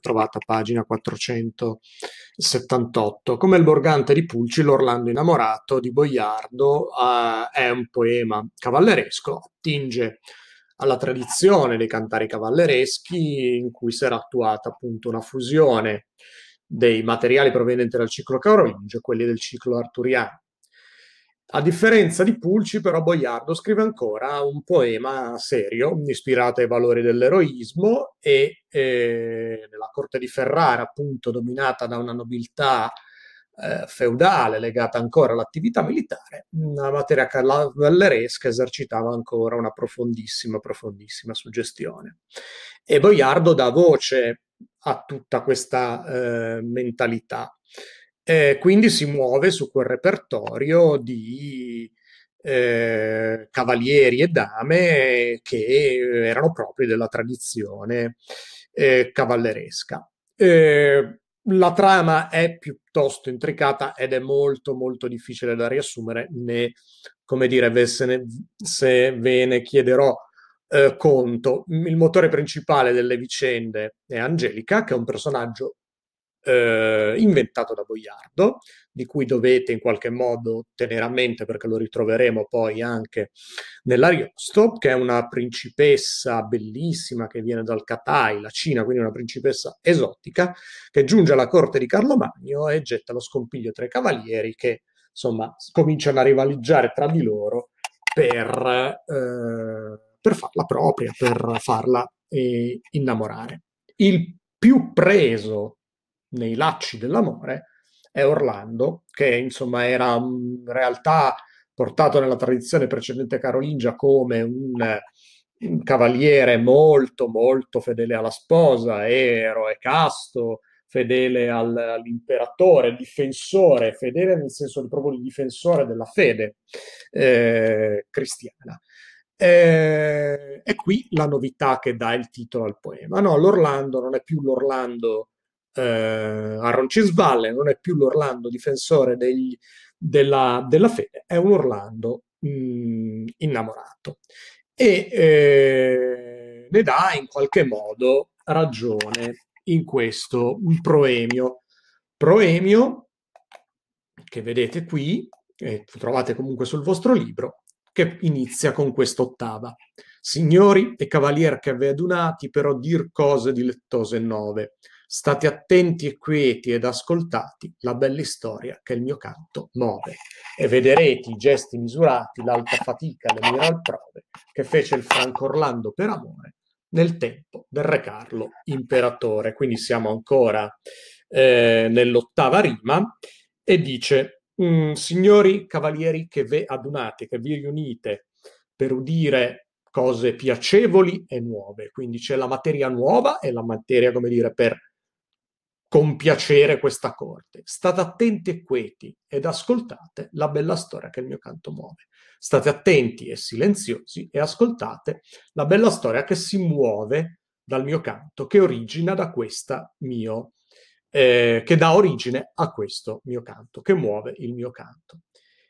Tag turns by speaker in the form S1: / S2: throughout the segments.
S1: trovata a pagina 478. Come il Borgante di Pulci, l'Orlando innamorato di Boiardo eh, è un poema cavalleresco, attinge alla tradizione dei cantari cavallereschi in cui si era attuata appunto una fusione dei materiali provenienti dal ciclo carolingio e quelli del ciclo arturiano. A differenza di Pulci, però, Boiardo scrive ancora un poema serio, ispirato ai valori dell'eroismo e eh, nella corte di Ferrara, appunto, dominata da una nobiltà eh, feudale legata ancora all'attività militare, la materia cavalleresca esercitava ancora una profondissima, profondissima suggestione. E Boiardo dà voce a tutta questa eh, mentalità eh, quindi si muove su quel repertorio di eh, cavalieri e dame che erano propri della tradizione eh, cavalleresca. Eh, la trama è piuttosto intricata ed è molto molto difficile da riassumere, né come dire se, ne, se ve ne chiederò eh, conto. Il motore principale delle vicende è Angelica, che è un personaggio eh, inventato da Boiardo, di cui dovete in qualche modo tenere a mente perché lo ritroveremo poi anche nell'Ariosto, che è una principessa bellissima che viene dal Katai, la Cina, quindi una principessa esotica, che giunge alla corte di Carlo Magno e getta lo scompiglio tra i cavalieri che insomma cominciano a rivaleggiare tra di loro per, eh, per farla propria, per farla eh, innamorare. Il più preso nei lacci dell'amore è Orlando, che insomma era in realtà portato nella tradizione precedente carolingia come un, un cavaliere molto molto fedele alla sposa, eroe casto, fedele al, all'imperatore, difensore, fedele nel senso di proprio difensore della fede eh, cristiana. Eh, è qui la novità che dà il titolo al poema. No, l'Orlando non è più l'Orlando eh, Aaron Cisvalle non è più l'Orlando difensore degli, della, della, fede, è un Orlando mh, mm, innamorato e eh, ne dà in qualche modo ragione in questo un proemio. Proemio che vedete qui, e eh, trovate comunque sul vostro libro, che inizia con quest'ottava. Signori e cavalier che avete adunati, però dir cose dilettose nove. State attenti e quieti ed ascoltati la bella storia che il mio canto muove.
S2: E vedrete
S1: i gesti misurati, l'alta fatica, le miral prove che fece il Franco Orlando per amore nel tempo del Re Carlo imperatore. Quindi siamo ancora eh, nell'ottava rima e dice: mm, Signori cavalieri che ve adunate, che vi riunite per udire cose piacevoli e nuove. Quindi c'è la materia nuova e la materia, come dire, per compiacere questa corte. State attenti e queti ed ascoltate la bella storia che il mio canto muove. State attenti e silenziosi e ascoltate la bella storia che si muove dal mio canto, che origina da questa mio, eh, che dà origine a questo mio canto, che muove il mio canto.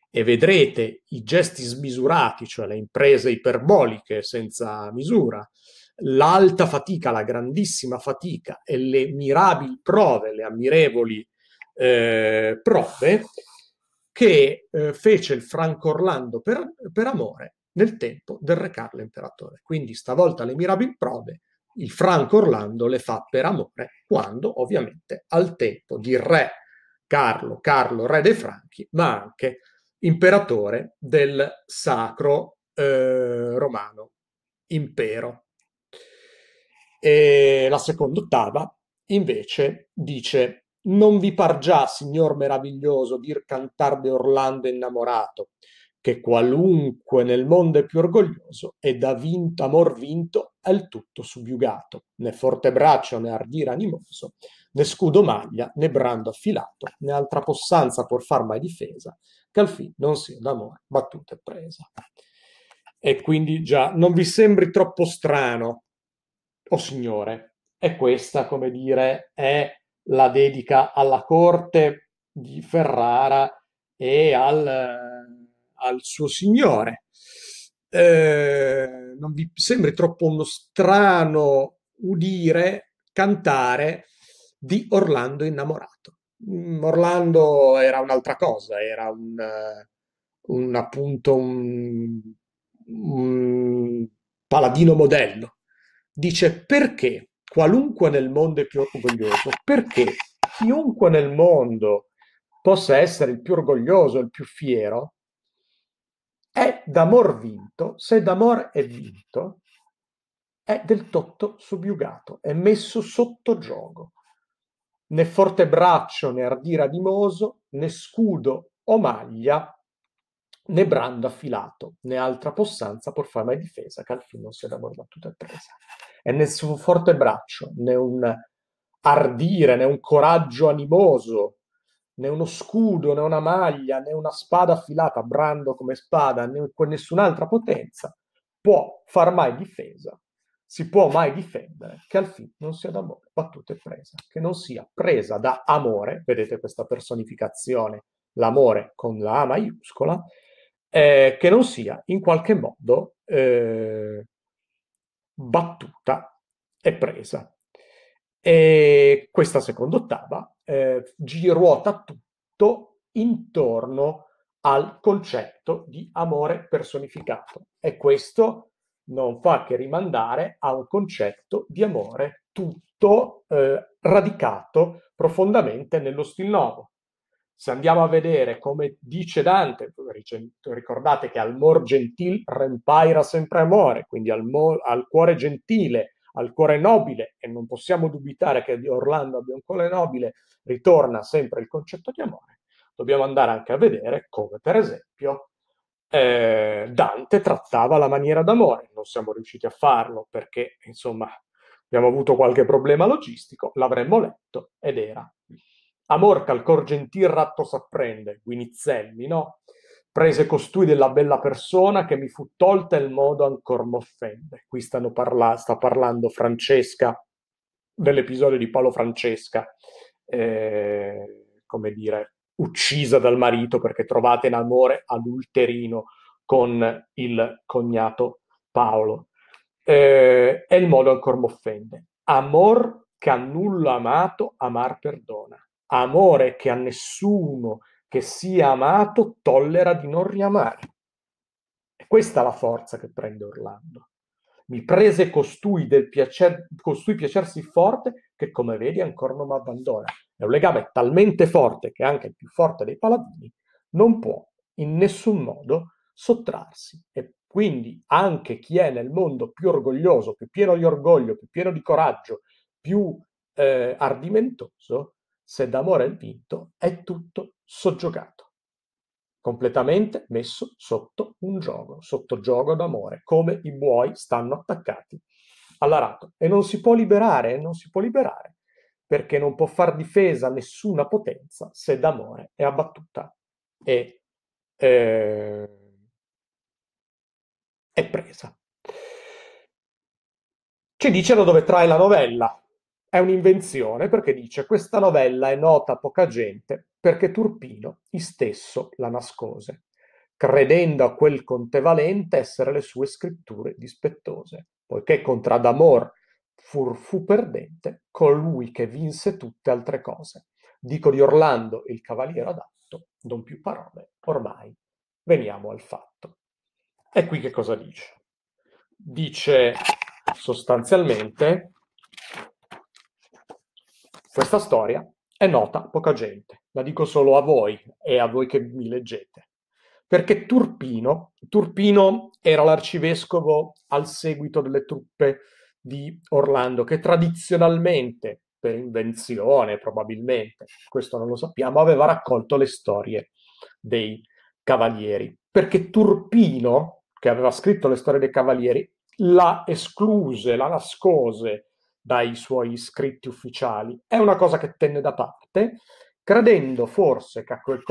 S1: E vedrete i gesti smisurati, cioè le imprese iperboliche senza misura, l'alta fatica, la grandissima fatica e le mirabili prove, le ammirevoli eh, prove che eh, fece il Franco Orlando per, per amore nel tempo del re Carlo imperatore. Quindi stavolta le mirabili prove il Franco Orlando le fa per amore quando ovviamente al tempo di re Carlo, Carlo re dei Franchi, ma anche imperatore del sacro eh, romano impero. E la seconda ottava invece dice non vi par già, signor meraviglioso, dir cantar de Orlando innamorato, che qualunque nel mondo è più orgoglioso è da vinto, amor vinto è il tutto subiugato, né forte braccio né ardire animoso, né scudo maglia né brando affilato, né altra possanza può far mai difesa, che al fin non sia d'amore battuta e presa. E quindi già non vi sembri troppo strano oh signore, e questa, come dire, è la dedica alla corte di Ferrara e al, al suo signore. Eh, non vi sembra troppo uno strano udire cantare di Orlando innamorato. Mm, Orlando era un'altra cosa, era un, un appunto un, un paladino modello, dice perché qualunque nel mondo è più orgoglioso, perché chiunque nel mondo possa essere il più orgoglioso, il più fiero, è d'amor vinto, se d'amor è vinto, è del tutto subiugato, è messo sotto gioco. Né forte braccio, né ardire adimoso, né scudo o maglia, né brando affilato, né altra possanza por far mai difesa, che al fin non sia d'amor battuta e presa e nessun forte braccio, né un ardire, né un coraggio animoso, né uno scudo, né una maglia, né una spada affilata, brando come spada, né con nessun'altra potenza, può far mai difesa, si può mai difendere che al fin non sia d'amore battuta e presa, che non sia presa da amore, vedete questa personificazione, l'amore con la A maiuscola, eh, che non sia in qualche modo eh, battuta e presa. E questa seconda ottava eh, ruota tutto intorno al concetto di amore personificato e questo non fa che rimandare a un concetto di amore tutto eh, radicato profondamente nello stil nuovo, se andiamo a vedere come dice Dante, ricordate che al mor gentil rempaira sempre amore, quindi al, mo- al cuore gentile, al cuore nobile, e non possiamo dubitare che Orlando abbia un cuore nobile, ritorna sempre il concetto di amore. Dobbiamo andare anche a vedere come, per esempio, eh, Dante trattava la maniera d'amore. Non siamo riusciti a farlo perché, insomma, abbiamo avuto qualche problema logistico, l'avremmo letto ed era Amor che al cor gentil ratto s'apprende, Guinizelli, no? Prese costui della bella persona che mi fu tolta il modo ancor m'offende. Qui parla- sta parlando Francesca dell'episodio di Paolo Francesca, eh, come dire, uccisa dal marito perché trovata in amore adulterino con il cognato Paolo. Eh, è il modo ancor m'offende. Amor che a nulla amato, amar perdona amore che a nessuno che sia amato tollera di non riamare. E questa è la forza che prende Orlando. Mi prese costui, del piacer, costui piacersi forte che, come vedi, ancora non mi abbandona. È un legame talmente forte che anche il più forte dei paladini non può in nessun modo sottrarsi. E quindi anche chi è nel mondo più orgoglioso, più pieno di orgoglio, più pieno di coraggio, più eh, ardimentoso, se d'amore è vinto, è tutto soggiogato, completamente messo sotto un gioco, sotto gioco d'amore, come i buoi stanno attaccati all'arato. E non si può liberare, non si può liberare, perché non può far difesa nessuna potenza se d'amore è abbattuta e eh, è presa. Ci dice da dove trae la novella, è un'invenzione perché dice questa novella è nota a poca gente perché Turpino stesso la nascose, credendo a quel Conte Valente essere le sue scritture dispettose, poiché contra d'amor fur fu perdente colui che vinse tutte altre cose. Dico di Orlando il cavaliere adatto, non più parole, ormai veniamo al fatto. E qui che cosa dice? Dice sostanzialmente questa storia è nota a poca gente, la dico solo a voi e a voi che mi leggete, perché Turpino, Turpino era l'arcivescovo al seguito delle truppe di Orlando, che tradizionalmente, per invenzione probabilmente, questo non lo sappiamo, aveva raccolto le storie dei cavalieri, perché Turpino, che aveva scritto le storie dei cavalieri, la escluse, la nascose dai suoi scritti ufficiali. È una cosa che tenne da parte, credendo forse che a quel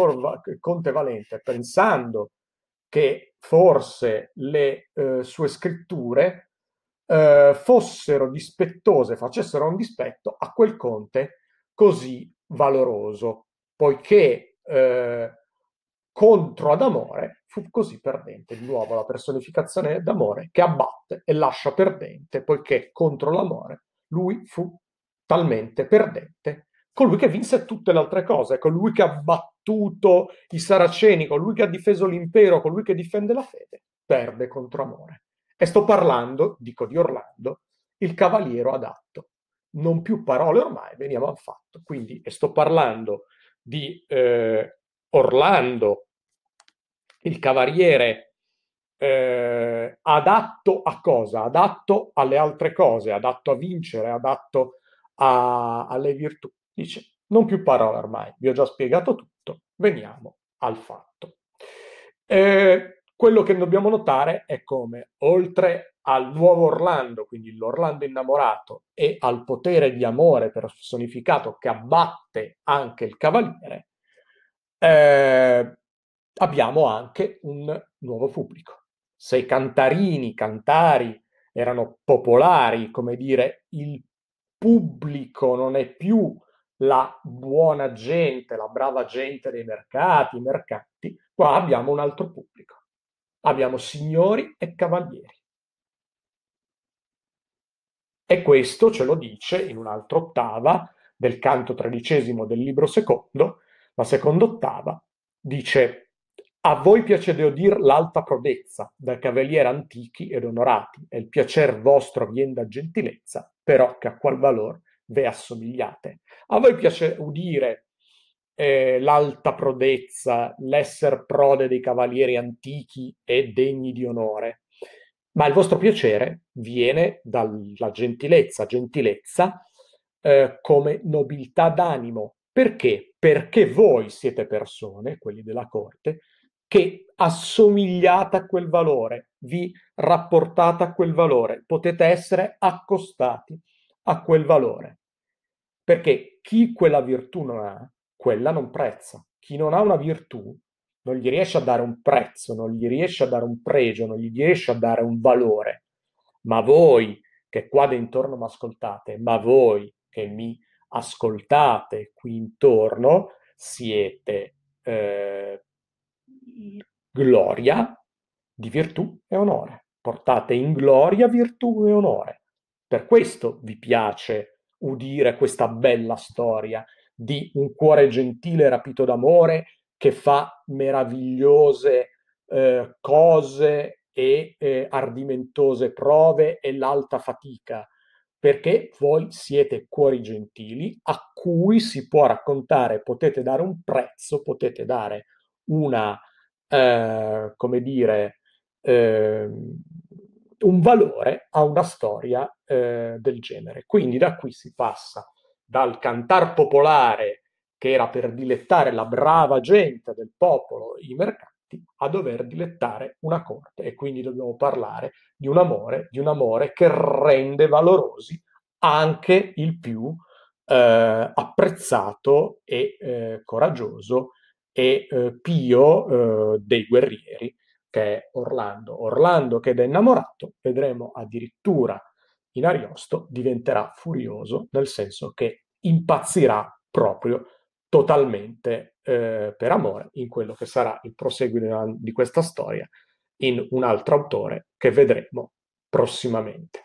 S1: Conte Valente, pensando che forse le eh, sue scritture eh, fossero dispettose, facessero un dispetto a quel Conte così valoroso, poiché eh, contro ad amore fu così perdente, di nuovo la personificazione d'amore che abbatte e lascia perdente, poiché contro l'amore lui fu talmente perdente colui che vinse tutte le altre cose, colui che ha battuto i saraceni, colui che ha difeso l'impero, colui che difende la fede, perde contro amore. E sto parlando, dico di Orlando, il cavaliero adatto. Non più parole ormai veniamo al fatto. Quindi e sto parlando di eh, Orlando, il cavaliere eh, adatto a cosa? Adatto alle altre cose, adatto a vincere, adatto a, alle virtù. Dice, non più parole ormai, vi ho già spiegato tutto, veniamo al fatto. Eh, quello che dobbiamo notare è come, oltre al nuovo Orlando, quindi l'Orlando innamorato, e al potere di amore personificato che abbatte anche il cavaliere, eh, abbiamo anche un nuovo pubblico se i cantarini, i cantari erano popolari, come dire, il pubblico non è più la buona gente, la brava gente dei mercati, i mercati, qua abbiamo un altro pubblico. Abbiamo signori e cavalieri. E questo ce lo dice in un'altra ottava del canto tredicesimo del libro secondo, la seconda ottava, dice a voi piace di udir l'alta prodezza, da cavalieri antichi ed onorati, e il piacer vostro vien da gentilezza, però che a qual valor ve assomigliate. A voi piace udire eh, l'alta prodezza, l'esser prode dei cavalieri antichi e degni di onore, ma il vostro piacere viene dalla gentilezza, gentilezza eh, come nobiltà d'animo. Perché? Perché voi siete persone, quelli della corte, che assomigliate a quel valore, vi rapportate a quel valore, potete essere accostati a quel valore. Perché chi quella virtù non ha, quella non prezza. Chi non ha una virtù non gli riesce a dare un prezzo, non gli riesce a dare un pregio, non gli riesce a dare un valore. Ma voi che qua dentro mi ascoltate, ma voi che mi ascoltate qui intorno siete eh, gloria di virtù e onore. Portate in gloria virtù e onore. Per questo vi piace udire questa bella storia di un cuore gentile rapito d'amore che fa meravigliose eh, cose e eh, ardimentose prove e l'alta fatica, perché voi siete cuori gentili a cui si può raccontare, potete dare un prezzo, potete dare una eh, come dire, eh, un valore a una storia eh, del genere. Quindi da qui si passa dal cantar popolare che era per dilettare la brava gente del popolo, i mercanti, a dover dilettare una corte e quindi dobbiamo parlare di un amore, di un amore che rende valorosi anche il più eh, apprezzato e eh, coraggioso e eh, Pio eh, dei guerrieri, che è Orlando. Orlando che da innamorato, vedremo addirittura in Ariosto, diventerà furioso, nel senso che impazzirà proprio totalmente eh, per amore in quello che sarà il proseguo di questa storia in un altro autore che vedremo prossimamente.